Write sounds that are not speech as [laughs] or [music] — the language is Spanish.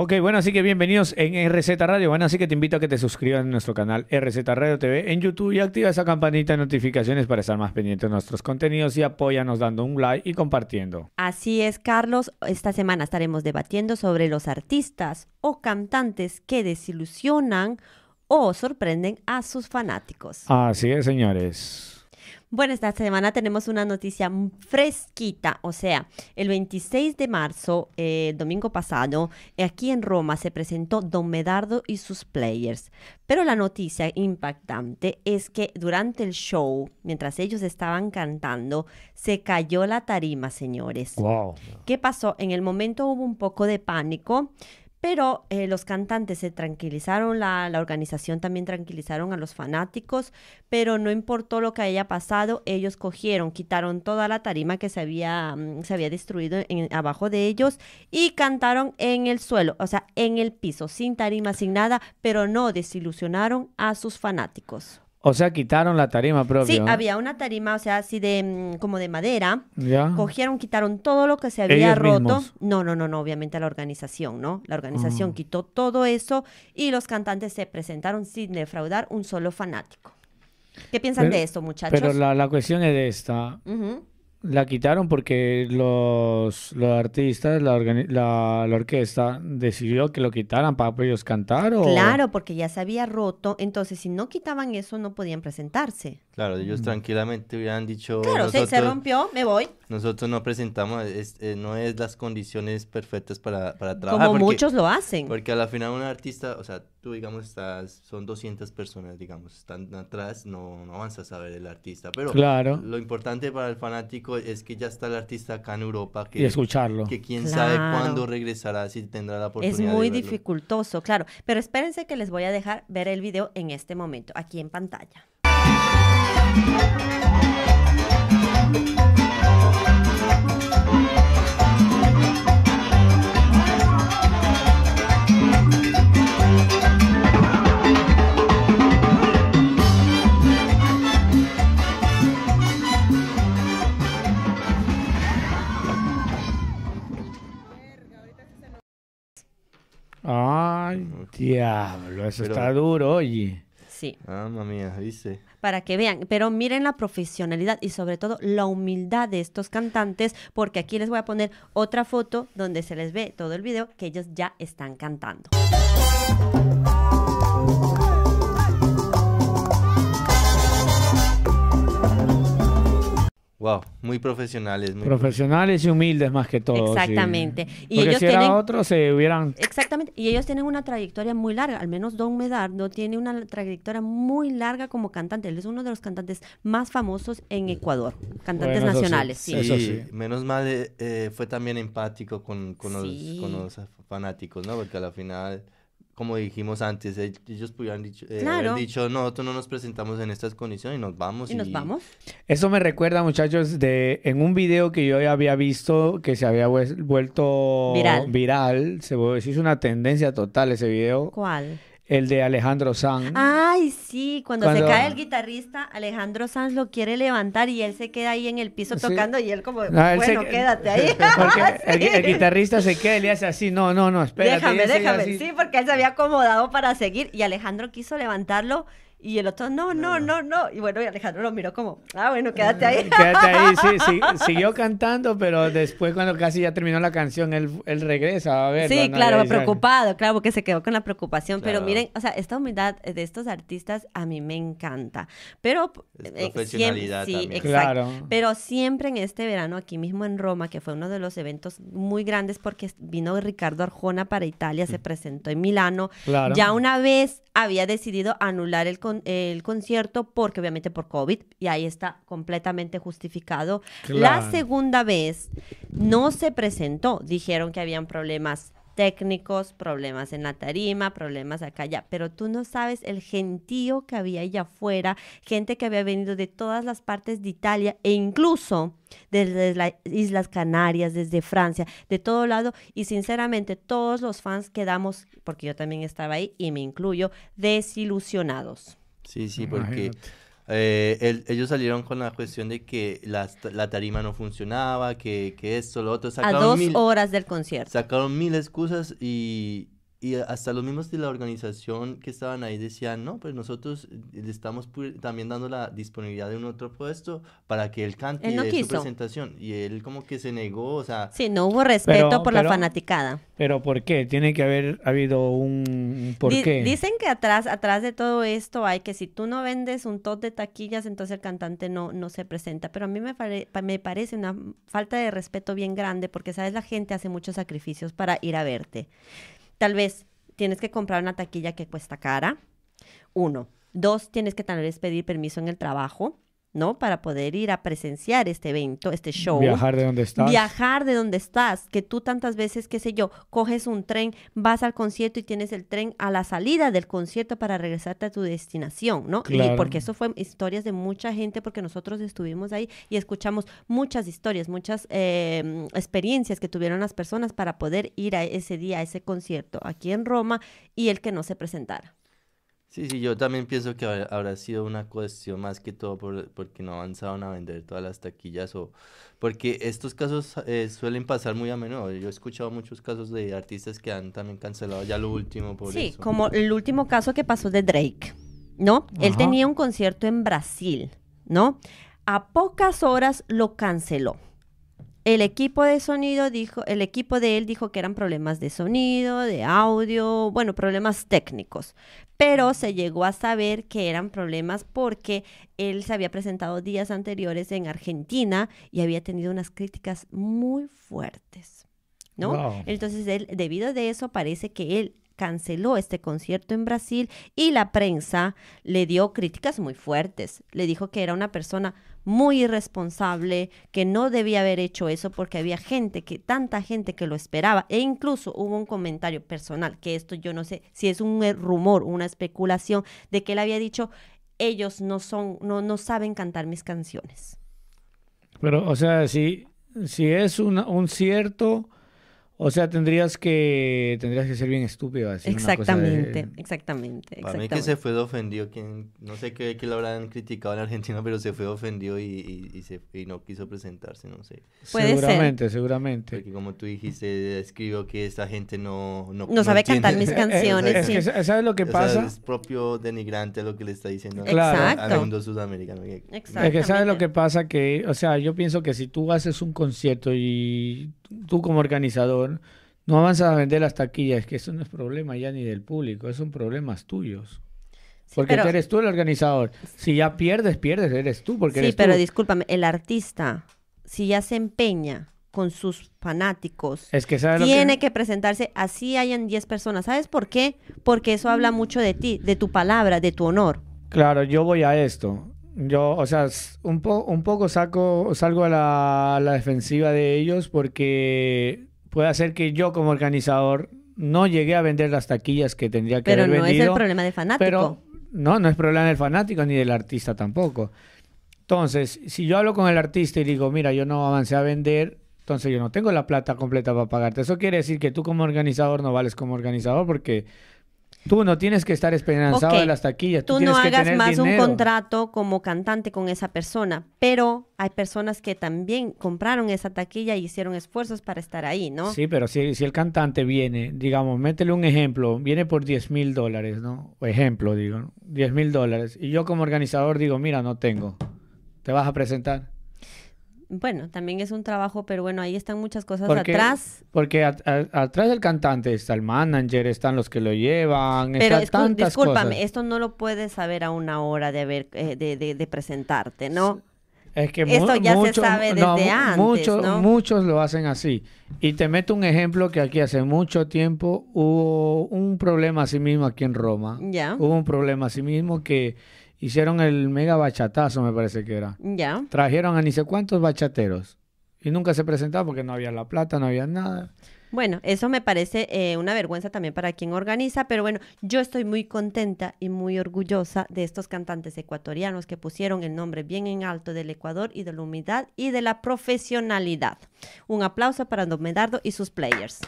Ok, bueno, así que bienvenidos en RZ Radio. Bueno, así que te invito a que te suscribas a nuestro canal RZ Radio TV en YouTube y activa esa campanita de notificaciones para estar más pendiente de nuestros contenidos y apóyanos dando un like y compartiendo. Así es, Carlos. Esta semana estaremos debatiendo sobre los artistas o cantantes que desilusionan o sorprenden a sus fanáticos. Así es, señores. Bueno, esta semana tenemos una noticia fresquita, o sea, el 26 de marzo, eh, domingo pasado, aquí en Roma se presentó Don Medardo y sus players. Pero la noticia impactante es que durante el show, mientras ellos estaban cantando, se cayó la tarima, señores. Wow. ¿Qué pasó? En el momento hubo un poco de pánico, pero eh, los cantantes se tranquilizaron, la, organización también tranquilizaron a los fanáticos, pero no importó lo que haya pasado, ellos cogieron, quitaron toda la tarima que mm, se había, destruido en, abajo de ellos y cantaron en el suelo, o sea, en el piso, sin tarima, sin nada, pero no desilusionaron a sus fanáticos. O sea, quitaron la tarima propia. Sí, había una tarima, o sea, así de mm, como de madera. Cogieron, quitaron todo lo que se había roto. No, no, no, no, obviamente la organización, ¿no? La organización mm. quitó todo eso y los cantantes se presentaron sin defraudar un solo fanático. ¿Qué piensan de esto, muchachos? Pero la, cuestión es esta la quitaron porque los, los artistas, la, orquesta decidió que lo quitaran para ellos cantar. ¿o? Claro, porque ya se había roto, entonces si no quitaban eso no podían presentarse. Claro, ellos mm. tranquilamente hubieran dicho... Claro, nosotros, se, rompió, me voy. Nosotros no presentamos, eh, no es las condiciones perfectas para, trabajar. Como muchos lo hacen. Porque al final un artista, o sea, tú digamos, estás, son 200 personas, digamos, están atrás, no, no avanzas a saber el artista. Pero claro. lo importante para el fanático es que ya está el artista acá en Europa. Que, escucharlo. Que quién sabe cuándo regresará, si tendrá la oportunidad. Es muy dificultoso, claro. Pero espérense que les voy a dejar ver el video en este momento, aquí en pantalla. Diablo, eso está duro, oye. Sí. Ah, mía, dice. Para que vean, pero miren la profesionalidad y sobre todo la humildad de estos cantantes, porque aquí les voy a poner otra foto donde se les ve todo el video que ellos ya están cantando. Wow, muy profesionales. profesionales y humildes más que todo. Exactamente. Y Porque si era otro, se hubieran... Exactamente. Y ellos tienen una trayectoria muy larga. Al menos Don Medardo tiene una trayectoria muy larga como cantante. Él es uno de los cantantes más famosos en Ecuador. Cantantes nacionales. Sí. Sí. menos mal eh, eh, fue también empático con, con los, con los fanáticos, ¿no? Porque al final como dijimos antes, ellos pudieran dicho, eh, dicho, no, nosotros no nos presentamos en estas condiciones y nos vamos. Y, nos vamos. Eso me recuerda, muchachos, de en un video que yo había visto que se había vuelto viral. viral se hizo una tendencia total ese video. ¿Cuál? el de Alejandro Sanz. Ay, sí, cuando, se cae el guitarrista, Alejandro Sanz lo quiere levantar y él se queda ahí en el piso tocando y él como, bueno, quédate ahí. [laughs] el, el, [laughs] guitarrista se queda y le hace así, no, no, no, espérate. Déjame, déjame, sí, porque él se había acomodado para seguir y Alejandro quiso levantarlo y el otro, no, no, no, no. Y bueno, y Alejandro lo miró como, ah, bueno, quédate ahí. [laughs] Quédate ahí, sí, sí, [laughs] siguió cantando, pero después cuando casi ya terminó la canción, él, él regresa a ver. Sí, claro, preocupado, claro, porque se quedó con la preocupación. Pero miren, o sea, esta humildad de estos artistas a mí me encanta. Pero eh, profesionalidad sí, Pero siempre en este verano, aquí mismo en Roma, que fue uno de los eventos muy grandes porque vino Ricardo Arjona para Italia, se mm. presentó en Milano. Ya una vez había decidido anular el el concierto porque obviamente por COVID y ahí está completamente justificado. La segunda vez no se presentó, dijeron que habían problemas técnicos, problemas en la tarima, problemas acá allá, pero tú no sabes el gentío que había allá afuera, gente que había venido de todas las partes de Italia e incluso desde las Islas Canarias, desde Francia, de todo lado y sinceramente todos los fans quedamos, porque yo también estaba ahí y me incluyo, desilusionados. Sí, sí, porque... Eh, ellos salieron con la cuestión de que la, tarima no funcionaba, que, que esto, lo otro. a dos horas del concierto. Sacaron mil excusas y, y hasta los mismos de la organización que estaban ahí decían, no, pues nosotros eh, le estamos también dando la disponibilidad de un otro puesto para que él cante su presentación. Y él como que se negó, o sea... Sí, no hubo respeto por la fanaticada. Pero ¿por qué? Tiene que haber habido un, por qué. Dicen que atrás, atrás de todo esto hay que si tú no vendes un tot de taquillas, entonces el cantante no, no se presenta. Pero a mí me, me parece una falta de respeto bien grande porque, ¿sabes? La gente hace muchos sacrificios para ir a verte. Tal vez tienes que comprar una taquilla que cuesta cara. Uno. Dos, tienes que tal vez pedir permiso en el trabajo ¿no? Para poder ir a presenciar este evento, este show. Viajar de donde estás. Viajar de donde estás, que tú tantas veces, qué sé yo, coges un tren, vas al concierto y tienes el tren a la salida del concierto para regresarte a tu destinación, ¿no? porque eso fue historias de mucha gente, porque nosotros estuvimos ahí y escuchamos muchas historias, muchas em, experiencias que tuvieron las personas para poder ir a ese día, a ese concierto aquí en Roma y el que no se presentara. Sí, sí, yo también pienso que habrá sido una cuestión más que todo porque no avanzaron a vender todas las taquillas o porque estos casos eh, suelen pasar muy a menudo. Yo he escuchado muchos casos de artistas que han también cancelado ya lo último por sí, como el último caso que pasó de Drake, ¿no? Él tenía un concierto en Brasil, ¿no? A pocas horas lo canceló el equipo de sonido dijo, el equipo de él dijo que eran problemas de sonido, de audio, bueno, problemas técnicos. Pero se llegó a saber que eran problemas porque él se había presentado días anteriores en Argentina y había tenido unas críticas muy fuertes, ¿no? Entonces, él, debido de eso, parece que él canceló este concierto en Brasil y la prensa le dio críticas muy fuertes. Le dijo que era una persona muy irresponsable, que no debía haber hecho eso porque había gente, que tanta gente que lo esperaba. E incluso hubo un comentario personal, que esto yo no sé si es un rumor, una especulación, de que él había dicho, ellos no son, no, no saben cantar mis canciones. Pero, o sea, si, si es un cierto o sea, tendrías que tendrías que ser bien estúpido. Decir exactamente, una cosa exactamente, Para mí que se fue de ofendido, quien, no sé qué, lo habrán criticado en Argentina, pero se fue de ofendido y, se, y, no quiso presentarse, no sé. seguramente, seguramente. Porque como tú dijiste, escribió que esta gente no... No, sabe cantar mis [laughs] canciones. ¿Sabes lo que pasa? es propio denigrante lo que le está diciendo claro. al mundo sudamericano. Es que ¿sabes lo que pasa? Que, o sea, yo pienso que si tú haces un concierto y tú como organizador no avanzas a vender las taquillas, que eso no es problema ya ni del público, es son problemas tuyos. porque eres tú el organizador. Si ya pierdes, pierdes, eres tú. Porque sí, pero discúlpame, el artista, si ya se empeña con sus fanáticos, tiene que... presentarse así hayan 10 personas. ¿Sabes por qué? Porque eso habla mucho de ti, de tu palabra, de tu honor. Claro, yo voy a esto. Yo, o sea, un, po un poco saco, salgo a la, defensiva de ellos porque puede ser que yo como organizador no llegué a vender las taquillas que tendría que haber Pero no es el problema del fanático. Pero no, no es problema del fanático ni del artista tampoco. Entonces, si yo hablo con el artista y digo, mira, yo no avancé a vender, entonces yo no tengo la plata completa para pagarte. Eso quiere decir que tú como organizador no vales como organizador porque Tú no tienes que estar esperanzado de las taquillas. Tú, no hagas más un contrato como cantante con esa persona, pero hay personas que también compraron esa taquilla y hicieron esfuerzos para estar ahí, ¿no? Sí, pero si, el cantante viene, digamos, métele un ejemplo, viene por 10 mil dólares, ¿no? ejemplo, digo, 10 mil dólares. Y yo como organizador digo, mira, no tengo. ¿Te vas a presentar? bueno, también es un trabajo, pero bueno, ahí están muchas cosas atrás. Porque atrás del cantante está el manager, están los que lo llevan, pero discúlpame, esto no lo puedes saber a una hora de, haber, eh, de, presentarte, ¿no? Es que Esto ya se sabe desde antes, Muchos lo hacen así. Y te meto un ejemplo que aquí hace mucho tiempo hubo un problema así mismo aquí en Roma. Hubo un problema así mismo que hicieron el mega bachatazo, me parece que era. Ya. Trajeron a ni sé cuántos bachateros. Y nunca se presentaron porque no había la plata, no había nada. Bueno, eso me parece eh, una vergüenza también para quien organiza, pero bueno, yo estoy muy contenta y muy orgullosa de estos cantantes ecuatorianos que pusieron el nombre bien en alto del Ecuador y de la humildad y de la profesionalidad. Un aplauso para Don Medardo y sus players.